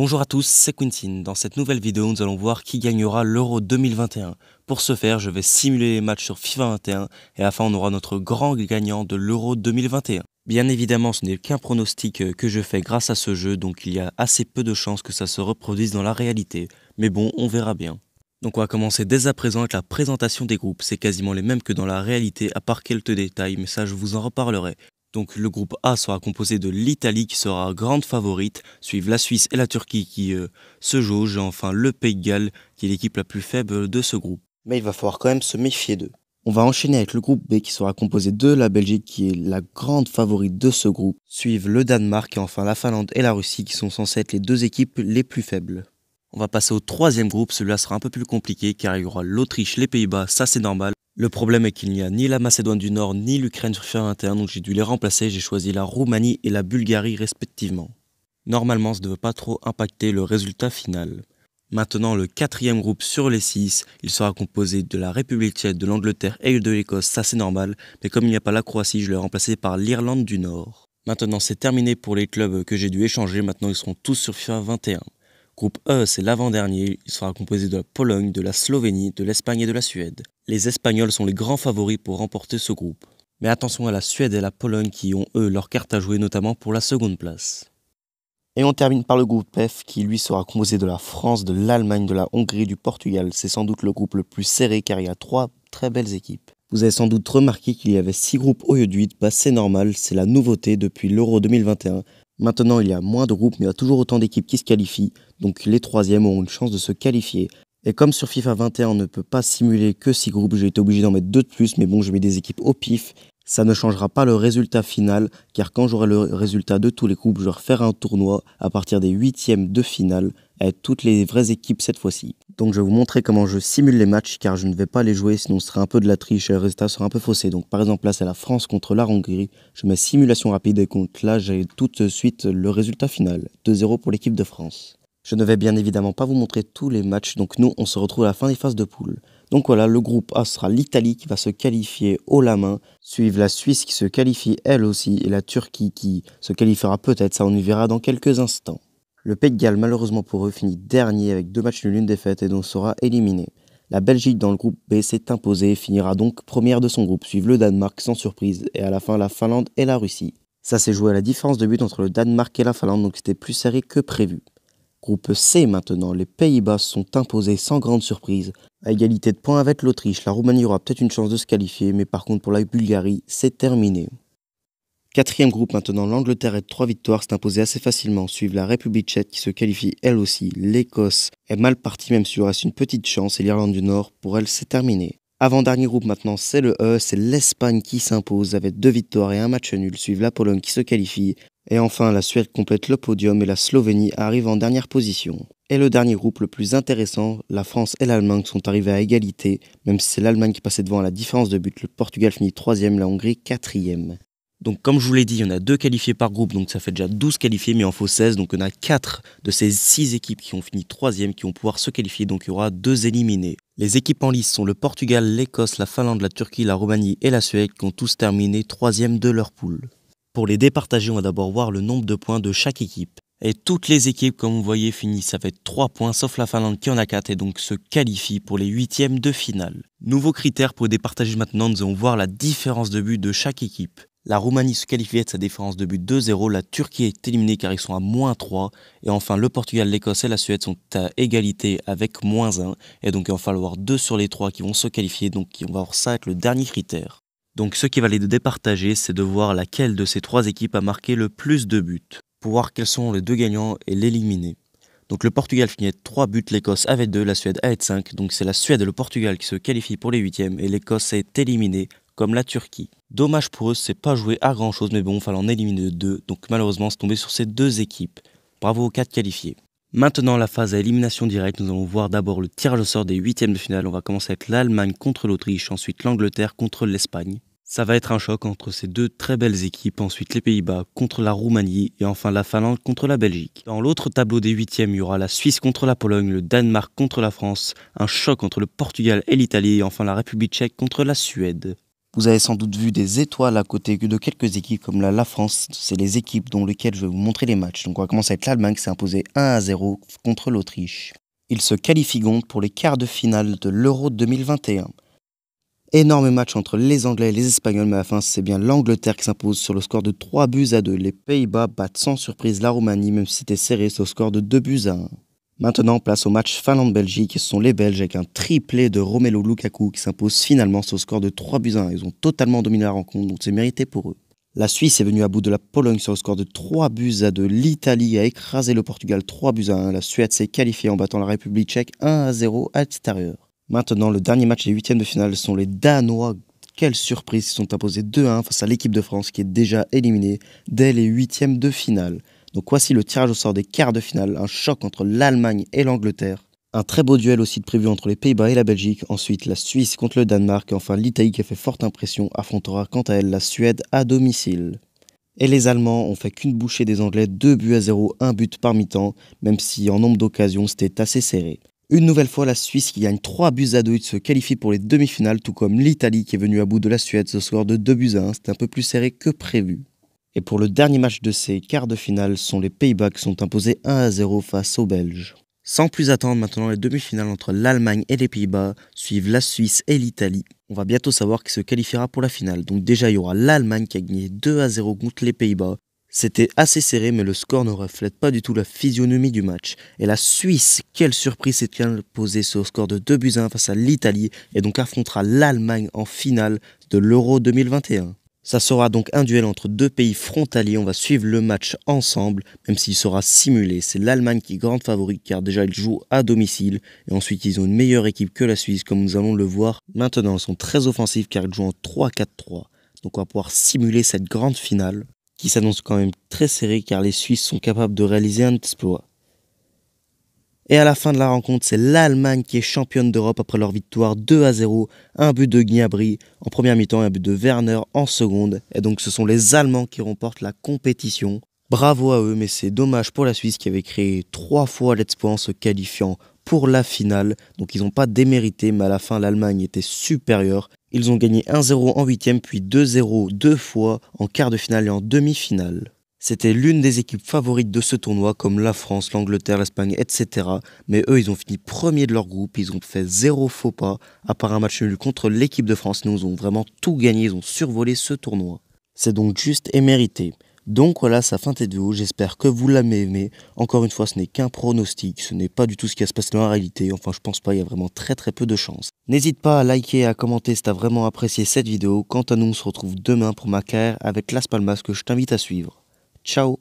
Bonjour à tous, c'est Quintin. Dans cette nouvelle vidéo, nous allons voir qui gagnera l'Euro 2021. Pour ce faire, je vais simuler les matchs sur FIFA 21 et fin on aura notre grand gagnant de l'Euro 2021. Bien évidemment, ce n'est qu'un pronostic que je fais grâce à ce jeu, donc il y a assez peu de chances que ça se reproduise dans la réalité. Mais bon, on verra bien. Donc on va commencer dès à présent avec la présentation des groupes. C'est quasiment les mêmes que dans la réalité, à part quelques détails, mais ça je vous en reparlerai. Donc le groupe A sera composé de l'Italie qui sera grande favorite, suivent la Suisse et la Turquie qui euh, se jauge, et enfin le Pays de Galles qui est l'équipe la plus faible de ce groupe. Mais il va falloir quand même se méfier d'eux. On va enchaîner avec le groupe B qui sera composé de la Belgique qui est la grande favorite de ce groupe, suivent le Danemark et enfin la Finlande et la Russie qui sont censées être les deux équipes les plus faibles. On va passer au troisième groupe, celui-là sera un peu plus compliqué car il y aura l'Autriche, les Pays-Bas, ça c'est normal, le problème est qu'il n'y a ni la Macédoine du Nord ni l'Ukraine sur FIFA 21 donc j'ai dû les remplacer, j'ai choisi la Roumanie et la Bulgarie respectivement. Normalement, ça ne veut pas trop impacter le résultat final. Maintenant, le quatrième groupe sur les six, il sera composé de la République tchèque, de l'Angleterre et de l'Écosse, ça c'est normal, mais comme il n'y a pas la Croatie, je l'ai remplacé par l'Irlande du Nord. Maintenant, c'est terminé pour les clubs que j'ai dû échanger, maintenant ils seront tous sur FIFA 21. Groupe E, c'est l'avant-dernier. Il sera composé de la Pologne, de la Slovénie, de l'Espagne et de la Suède. Les Espagnols sont les grands favoris pour remporter ce groupe. Mais attention à la Suède et la Pologne qui ont, eux, leur carte à jouer, notamment pour la seconde place. Et on termine par le groupe F qui, lui, sera composé de la France, de l'Allemagne, de la Hongrie, du Portugal. C'est sans doute le groupe le plus serré car il y a trois très belles équipes. Vous avez sans doute remarqué qu'il y avait six groupes au lieu de bah c'est normal, c'est la nouveauté depuis l'Euro 2021. Maintenant, il y a moins de groupes, mais il y a toujours autant d'équipes qui se qualifient, donc les troisièmes auront une chance de se qualifier. Et comme sur FIFA 21, on ne peut pas simuler que 6 groupes, j'ai été obligé d'en mettre 2 de plus, mais bon, je mets des équipes au pif. Ça ne changera pas le résultat final, car quand j'aurai le résultat de tous les groupes, je vais refaire un tournoi à partir des huitièmes de finale à euh, toutes les vraies équipes cette fois-ci. Donc je vais vous montrer comment je simule les matchs car je ne vais pas les jouer sinon ce sera un peu de la triche et le résultat sera un peu faussé. Donc par exemple là c'est la France contre la Hongrie, je mets simulation rapide et compte là j'ai tout de suite le résultat final, 2-0 pour l'équipe de France. Je ne vais bien évidemment pas vous montrer tous les matchs donc nous on se retrouve à la fin des phases de poule. Donc voilà, le groupe A sera l'Italie qui va se qualifier haut la main, suivre la Suisse qui se qualifie elle aussi et la Turquie qui se qualifiera peut-être, ça on y verra dans quelques instants. Le Pays de Galles, malheureusement pour eux, finit dernier avec deux matchs nuls, une défaite et donc sera éliminé. La Belgique dans le groupe B s'est imposée et finira donc première de son groupe, suivent le Danemark sans surprise et à la fin la Finlande et la Russie. Ça s'est joué à la différence de but entre le Danemark et la Finlande, donc c'était plus serré que prévu. Groupe C maintenant, les Pays-Bas sont imposés sans grande surprise. À égalité de points avec l'Autriche, la Roumanie aura peut-être une chance de se qualifier, mais par contre pour la Bulgarie, c'est terminé. Quatrième groupe maintenant, l'Angleterre de trois victoires s'est imposée assez facilement. Suivent la République tchèque qui se qualifie elle aussi. L'Écosse est mal partie même s'il reste une petite chance et l'Irlande du Nord pour elle c'est terminé. Avant-dernier groupe maintenant, c'est le E, c'est l'Espagne qui s'impose avec deux victoires et un match nul. Suivent la Pologne qui se qualifie. Et enfin, la Suède complète le podium et la Slovénie arrive en dernière position. Et le dernier groupe le plus intéressant, la France et l'Allemagne sont arrivés à égalité, même si c'est l'Allemagne qui passait devant à la différence de but, le Portugal finit troisième, la Hongrie quatrième. Donc comme je vous l'ai dit, il y en a deux qualifiés par groupe, donc ça fait déjà 12 qualifiés, mais en faut 16. Donc on a 4 de ces 6 équipes qui ont fini 3 qui vont pouvoir se qualifier, donc il y aura 2 éliminés. Les équipes en lice sont le Portugal, l'Écosse, la Finlande, la Turquie, la Roumanie et la Suède qui ont tous terminé 3 de leur poule. Pour les départager, on va d'abord voir le nombre de points de chaque équipe. Et toutes les équipes, comme vous voyez, finissent avec 3 points, sauf la Finlande qui en a 4 et donc se qualifie pour les huitièmes de finale. Nouveau critère pour les départager maintenant, nous allons voir la différence de but de chaque équipe. La Roumanie se qualifiait de sa différence de but 2-0. La Turquie est éliminée car ils sont à moins 3. Et enfin, le Portugal, l'Écosse et la Suède sont à égalité avec moins 1. Et donc, il va falloir 2 sur les 3 qui vont se qualifier. Donc, on va avoir ça avec le dernier critère. Donc, ce qui va de départager, c'est de voir laquelle de ces trois équipes a marqué le plus de buts. Pour voir quels sont les deux gagnants et l'éliminer. Donc le Portugal finit avec 3 buts, l'Écosse avec 2, la Suède avec 5. Donc c'est la Suède et le Portugal qui se qualifient pour les huitièmes et l'Écosse est éliminée comme la Turquie. Dommage pour eux, c'est pas joué à grand chose, mais bon, fallait en éliminer deux, donc malheureusement, c'est tombé sur ces deux équipes. Bravo aux quatre qualifiés. Maintenant, la phase à élimination directe, nous allons voir d'abord le tirage au sort des huitièmes de finale. On va commencer avec l'Allemagne contre l'Autriche, ensuite l'Angleterre contre l'Espagne. Ça va être un choc entre ces deux très belles équipes, ensuite les Pays-Bas contre la Roumanie et enfin la Finlande contre la Belgique. Dans l'autre tableau des huitièmes, il y aura la Suisse contre la Pologne, le Danemark contre la France, un choc entre le Portugal et l'Italie et enfin la République tchèque contre la Suède. Vous avez sans doute vu des étoiles à côté de quelques équipes comme la, France. C'est les équipes dont lesquelles je vais vous montrer les matchs. Donc on va commencer avec l'Allemagne qui s'est imposée 1 à 0 contre l'Autriche. Ils se qualifient donc pour les quarts de finale de l'Euro 2021. Énorme match entre les Anglais et les Espagnols, mais à la fin, c'est bien l'Angleterre qui s'impose sur le score de 3 buts à 2. Les Pays-Bas battent sans surprise la Roumanie, même si c'était serré, sur le score de 2 buts à 1. Maintenant, place au match Finlande-Belgique. Ce sont les Belges avec un triplé de Romelu Lukaku qui s'impose finalement sur le score de 3 buts à 1. Ils ont totalement dominé la rencontre, donc c'est mérité pour eux. La Suisse est venue à bout de la Pologne sur le score de 3 buts à 2. L'Italie a écrasé le Portugal 3 buts à 1. La Suède s'est qualifiée en battant la République tchèque 1 à 0 à l'extérieur. Maintenant, le dernier match des huitièmes de finale sont les Danois. Quelle surprise, ils sont imposés 2-1 face à l'équipe de France qui est déjà éliminée dès les huitièmes de finale. Donc voici le tirage au sort des quarts de finale, un choc entre l'Allemagne et l'Angleterre. Un très beau duel aussi de prévu entre les Pays-Bas et la Belgique, ensuite la Suisse contre le Danemark et enfin l'Italie qui a fait forte impression affrontera quant à elle la Suède à domicile. Et les Allemands ont fait qu'une bouchée des Anglais, 2 buts à 0, 1 but par mi-temps, même si en nombre d'occasions c'était assez serré. Une nouvelle fois, la Suisse qui gagne 3 buts à 2 se qualifie pour les demi-finales, tout comme l'Italie qui est venue à bout de la Suède ce soir de 2 buts à 1, c'était un peu plus serré que prévu. Et pour le dernier match de ces quarts de finale, sont les Pays-Bas qui sont imposés 1 à 0 face aux Belges. Sans plus attendre, maintenant les demi-finales entre l'Allemagne et les Pays-Bas suivent la Suisse et l'Italie. On va bientôt savoir qui se qualifiera pour la finale. Donc déjà, il y aura l'Allemagne qui a gagné 2 à 0 contre les Pays-Bas. C'était assez serré, mais le score ne reflète pas du tout la physionomie du match. Et la Suisse, quelle surprise s'est imposée sur le score de 2 buts 1 face à l'Italie et donc affrontera l'Allemagne en finale de l'Euro 2021. Ça sera donc un duel entre deux pays frontaliers. On va suivre le match ensemble, même s'il sera simulé. C'est l'Allemagne qui est grande favorite car déjà ils jouent à domicile. Et ensuite, ils ont une meilleure équipe que la Suisse, comme nous allons le voir. Maintenant, ils sont très offensifs car ils jouent en 3-4-3. Donc on va pouvoir simuler cette grande finale qui s'annonce quand même très serrée car les Suisses sont capables de réaliser un exploit. Et à la fin de la rencontre, c'est l'Allemagne qui est championne d'Europe après leur victoire 2 à 0. Un but de Gnabry en première mi-temps et un but de Werner en seconde. Et donc ce sont les Allemands qui remportent la compétition. Bravo à eux, mais c'est dommage pour la Suisse qui avait créé trois fois l'exploit en se qualifiant pour la finale. Donc ils n'ont pas démérité, mais à la fin l'Allemagne était supérieure. Ils ont gagné 1-0 en huitième, puis 2-0 deux fois en quart de finale et en demi-finale. C'était l'une des équipes favorites de ce tournoi, comme la France, l'Angleterre, l'Espagne, etc. Mais eux, ils ont fini premier de leur groupe, ils ont fait zéro faux pas. À part un match nul contre l'équipe de France, nous ont vraiment tout gagné, ils ont survolé ce tournoi. C'est donc juste et mérité. Donc voilà sa fin de vidéo, j'espère que vous l'avez aimé. Encore une fois, ce n'est qu'un pronostic, ce n'est pas du tout ce qui va se passer dans la réalité, enfin je pense pas, il y a vraiment très très peu de chances. N'hésite pas à liker et à commenter si t'as vraiment apprécié cette vidéo. Quant à nous, on se retrouve demain pour ma carrière avec Las Palmas que je t'invite à suivre. Ciao